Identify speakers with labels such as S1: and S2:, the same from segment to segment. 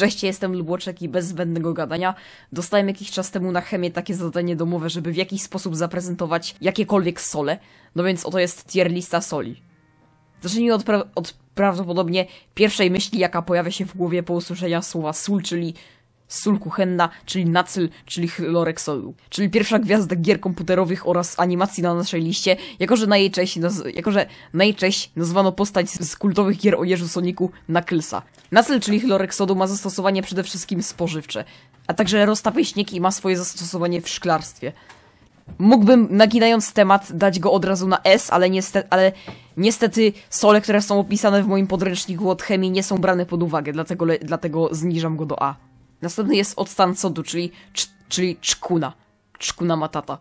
S1: Cześć, jestem Lubłoczek i bez zbędnego gadania dostałem jakiś czas temu na chemię takie zadanie domowe, żeby w jakiś sposób zaprezentować jakiekolwiek sole, no więc oto jest tier lista soli. Zacznijmy od, pra od prawdopodobnie pierwszej myśli, jaka pojawia się w głowie po usłyszeniu słowa sól, czyli sól kuchenna, czyli nacyl, czyli chlorek Czyli pierwsza gwiazda gier komputerowych oraz animacji na naszej liście, jako że na jej cześć, naz jako że na jej cześć nazwano postać z kultowych gier o Jeżu Soniku Knucklesa. Nacyl, czyli chlorek sodu, ma zastosowanie przede wszystkim spożywcze, a także roztapia i ma swoje zastosowanie w szklarstwie. Mógłbym, naginając temat, dać go od razu na S, ale niestety, ale niestety sole, które są opisane w moim podręczniku od chemii nie są brane pod uwagę, dlatego, dlatego zniżam go do A. Następny jest odstan sodu, czyli, cz, czyli czkuna. Czkuna matata.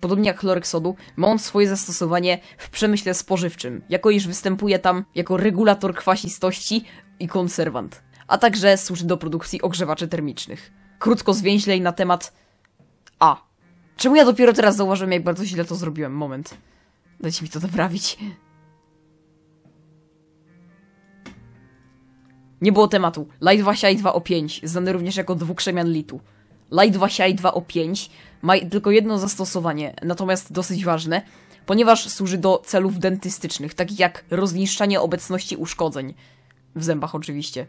S1: Podobnie jak chlorek sodu, ma on swoje zastosowanie w przemyśle spożywczym, jako iż występuje tam jako regulator kwasistości i konserwant, a także służy do produkcji ogrzewaczy termicznych. Krótko zwięźlej na temat A. Czemu ja dopiero teraz zauważyłem, jak bardzo źle to zrobiłem? Moment. Dajcie mi to naprawić. Nie było tematu. Light 2 Siaj 2 O5, znany również jako dwukrzemian litu. Light 2 Siaj 2 O5 ma tylko jedno zastosowanie, natomiast dosyć ważne, ponieważ służy do celów dentystycznych, takich jak rozniszczanie obecności uszkodzeń. W zębach oczywiście.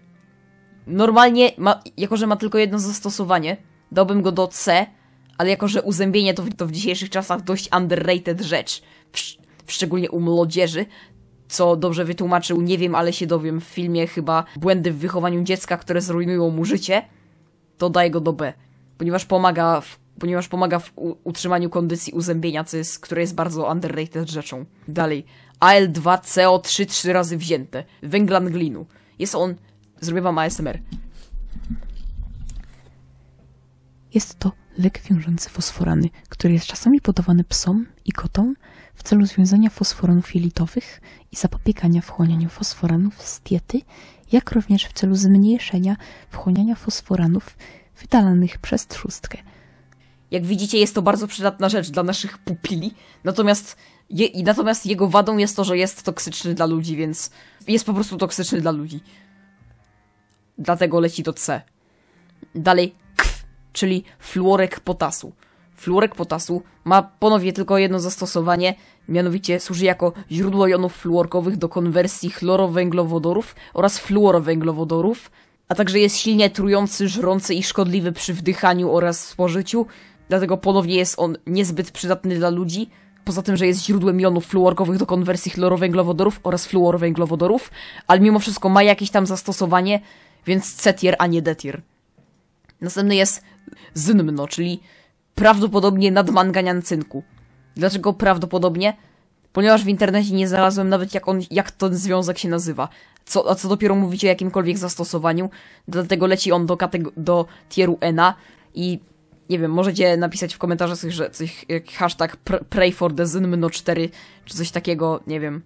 S1: Normalnie, ma, jako że ma tylko jedno zastosowanie, dałbym go do C, ale jako że uzębienie to w, to w dzisiejszych czasach dość underrated rzecz, w, szczególnie u młodzieży, co dobrze wytłumaczył, nie wiem, ale się dowiem w filmie chyba błędy w wychowaniu dziecka, które zrujnują mu życie, to daj go do B, ponieważ pomaga w, ponieważ pomaga w utrzymaniu kondycji uzębienia, co jest, które jest bardzo underrated rzeczą. Dalej, AL2CO3 trzy razy wzięte, węglan glinu. Jest on, zrobię wam ASMR. Jest to lek wiążący fosforany, który jest czasami podawany psom i kotom w celu związania fosforanów jelitowych i zapobiegania wchłanianiu fosforanów z diety, jak również w celu zmniejszenia wchłaniania fosforanów wydalanych przez trzustkę. Jak widzicie, jest to bardzo przydatna rzecz dla naszych pupili, natomiast, je, natomiast jego wadą jest to, że jest toksyczny dla ludzi, więc jest po prostu toksyczny dla ludzi. Dlatego leci to C. Dalej, czyli fluorek potasu. Fluorek potasu ma ponownie tylko jedno zastosowanie, mianowicie służy jako źródło jonów fluorkowych do konwersji chlorowęglowodorów oraz fluorowęglowodorów, a także jest silnie trujący, żrący i szkodliwy przy wdychaniu oraz spożyciu, dlatego ponownie jest on niezbyt przydatny dla ludzi, poza tym, że jest źródłem jonów fluorkowych do konwersji chlorowęglowodorów oraz fluorowęglowodorów, ale mimo wszystko ma jakieś tam zastosowanie, więc C-tier, a nie D-tier. Następny jest Zynmno, czyli prawdopodobnie nadmanganian cynku. Dlaczego prawdopodobnie? Ponieważ w internecie nie znalazłem nawet jak, on, jak ten związek się nazywa. Co, a co dopiero mówicie o jakimkolwiek zastosowaniu. Dlatego leci on do, do tieru ENA i nie wiem, możecie napisać w komentarzach coś, że coś, hashtag pr pray for the Zynmno 4 czy coś takiego, nie wiem,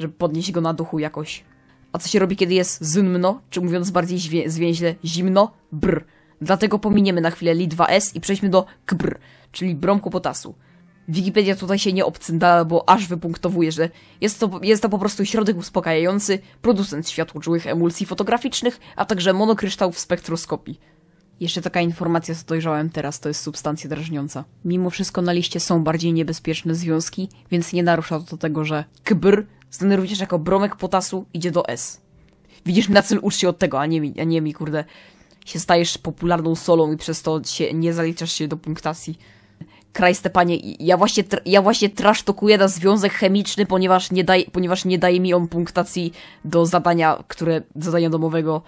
S1: żeby podnieść go na duchu jakoś. A co się robi, kiedy jest zimno, czy mówiąc bardziej zwięźle, zimno? Br. Dlatego pominiemy na chwilę Li2S i przejdźmy do kbr, czyli bromku potasu. Wikipedia tutaj się nie obcyndała, bo aż wypunktowuje, że jest to, jest to po prostu środek uspokajający, producent światłoczułych emulsji fotograficznych, a także monokryształ w spektroskopii. Jeszcze taka informacja, co dojrzałem teraz, to jest substancja drażniąca. Mimo wszystko na liście są bardziej niebezpieczne związki, więc nie narusza to tego, że kbr Znany również jako bromek potasu idzie do S. Widzisz, na cel ucz się od tego, a nie, mi, a nie mi, kurde. Się stajesz popularną solą i przez to się nie zaliczasz się do punktacji. Kraj Stepanie, ja właśnie, ja właśnie trasztokuję na związek chemiczny, ponieważ nie, daj, ponieważ nie daje mi on punktacji do zadania, które, zadania domowego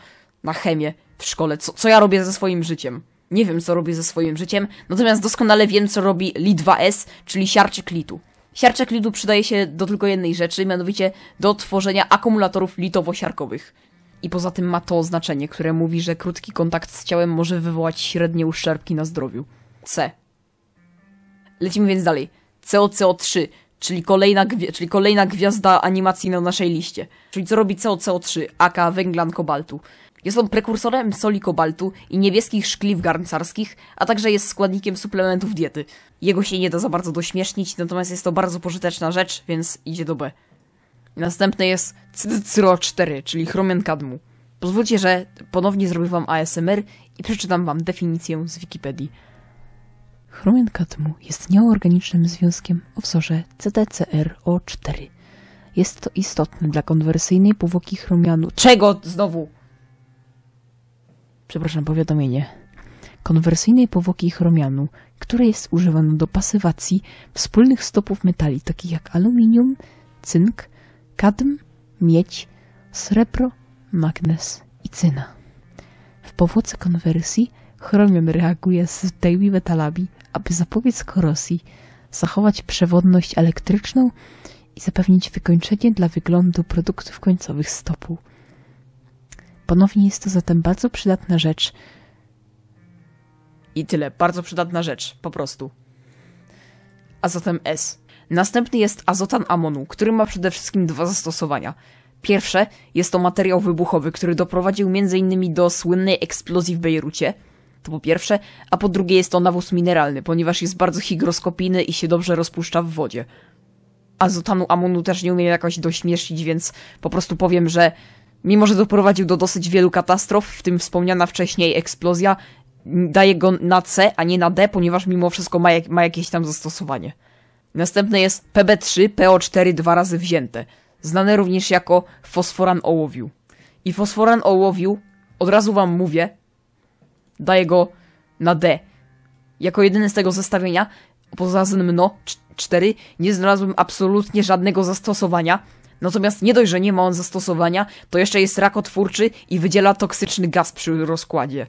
S1: na chemię w szkole. Co, co ja robię ze swoim życiem? Nie wiem, co robię ze swoim życiem, natomiast doskonale wiem, co robi Li2S, czyli siarczyk litu. Siarczek lidu przydaje się do tylko jednej rzeczy, mianowicie do tworzenia akumulatorów litowo-siarkowych. I poza tym ma to znaczenie, które mówi, że krótki kontakt z ciałem może wywołać średnie uszczerbki na zdrowiu. C. Lecimy więc dalej. COCO3, czyli kolejna, czyli kolejna gwiazda animacji na naszej liście. Czyli co robi COCO3, aka węglan kobaltu. Jest on prekursorem soli kobaltu i niebieskich szkliw garncarskich, a także jest składnikiem suplementów diety. Jego się nie da za bardzo dośmiesznić, natomiast jest to bardzo pożyteczna rzecz, więc idzie do B. Następny jest cdcro 4 czyli chromian kadmu. Pozwólcie, że ponownie zrobię wam ASMR i przeczytam wam definicję z Wikipedii. Chromian kadmu jest nieorganicznym związkiem o wzorze cdcro 4 Jest to istotne dla konwersyjnej powłoki chromianu. Czego znowu? przepraszam, powiadomienie, konwersyjnej powłoki chromianu, które jest używane do pasywacji wspólnych stopów metali, takich jak aluminium, cynk, kadm, miedź, srebro, magnes i cyna. W powłoce konwersji chromian reaguje z tymi metalami, aby zapobiec korozji, zachować przewodność elektryczną i zapewnić wykończenie dla wyglądu produktów końcowych stopu. Ponownie jest to zatem bardzo przydatna rzecz. I tyle, bardzo przydatna rzecz, po prostu. A zatem S. Następny jest azotan amonu, który ma przede wszystkim dwa zastosowania. Pierwsze jest to materiał wybuchowy, który doprowadził m.in. do słynnej eksplozji w Bejrucie. To po pierwsze, a po drugie jest to nawóz mineralny, ponieważ jest bardzo higroskopijny i się dobrze rozpuszcza w wodzie azotanu amonu też nie umiem jakoś dośmieszyć, więc po prostu powiem, że Mimo, że doprowadził do dosyć wielu katastrof, w tym wspomniana wcześniej eksplozja, daje go na C, a nie na D, ponieważ mimo wszystko ma, jak, ma jakieś tam zastosowanie. Następne jest PB3, PO4 dwa razy wzięte, znane również jako fosforan ołowiu. I fosforan ołowiu, od razu wam mówię, daje go na D. Jako jedyny z tego zestawienia, poza mno 4, nie znalazłem absolutnie żadnego zastosowania, Natomiast nie dość, że nie ma on zastosowania, to jeszcze jest rakotwórczy i wydziela toksyczny gaz przy rozkładzie.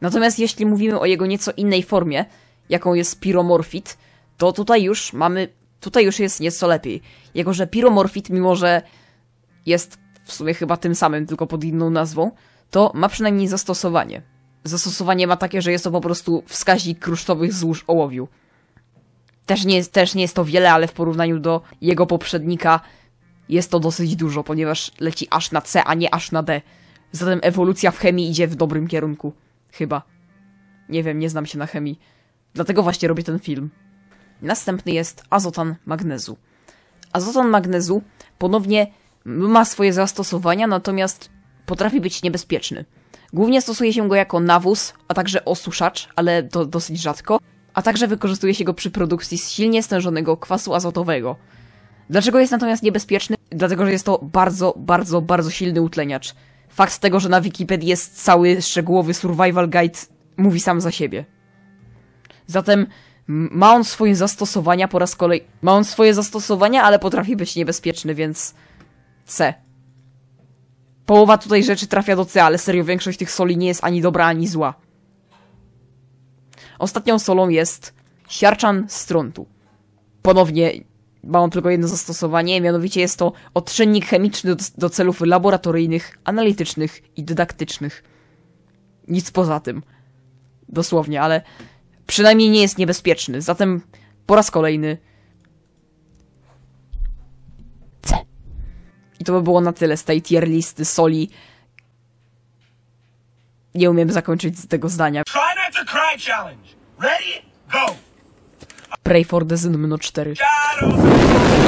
S1: Natomiast jeśli mówimy o jego nieco innej formie, jaką jest piromorfit, to tutaj już mamy, tutaj już jest nieco lepiej. Jego, że piromorfit, mimo że jest w sumie chyba tym samym, tylko pod inną nazwą, to ma przynajmniej zastosowanie. Zastosowanie ma takie, że jest to po prostu wskaźnik krusztowych złóż ołowiu. Też nie, też nie jest to wiele, ale w porównaniu do jego poprzednika jest to dosyć dużo, ponieważ leci aż na C, a nie aż na D. Zatem ewolucja w chemii idzie w dobrym kierunku. Chyba. Nie wiem, nie znam się na chemii. Dlatego właśnie robię ten film. Następny jest azotan magnezu. Azotan magnezu ponownie ma swoje zastosowania, natomiast potrafi być niebezpieczny. Głównie stosuje się go jako nawóz, a także osuszacz, ale to dosyć rzadko, a także wykorzystuje się go przy produkcji silnie stężonego kwasu azotowego. Dlaczego jest natomiast niebezpieczny? Dlatego, że jest to bardzo, bardzo, bardzo silny utleniacz. Fakt tego, że na Wikipedii jest cały szczegółowy survival guide mówi sam za siebie. Zatem ma on swoje zastosowania po raz kolejny. Ma on swoje zastosowania, ale potrafi być niebezpieczny, więc C. Połowa tutaj rzeczy trafia do C, ale serio większość tych soli nie jest ani dobra, ani zła. Ostatnią solą jest siarczan struntu. Ponownie ma on tylko jedno zastosowanie, mianowicie jest to odczynnik chemiczny do, do celów laboratoryjnych, analitycznych i dydaktycznych. Nic poza tym. Dosłownie, ale przynajmniej nie jest niebezpieczny. Zatem po raz kolejny C. I to by było na tyle z tej tier listy soli. Nie umiem zakończyć tego zdania. Try not to cry challenge. Ready? Go! Pray for the Zen mno 4.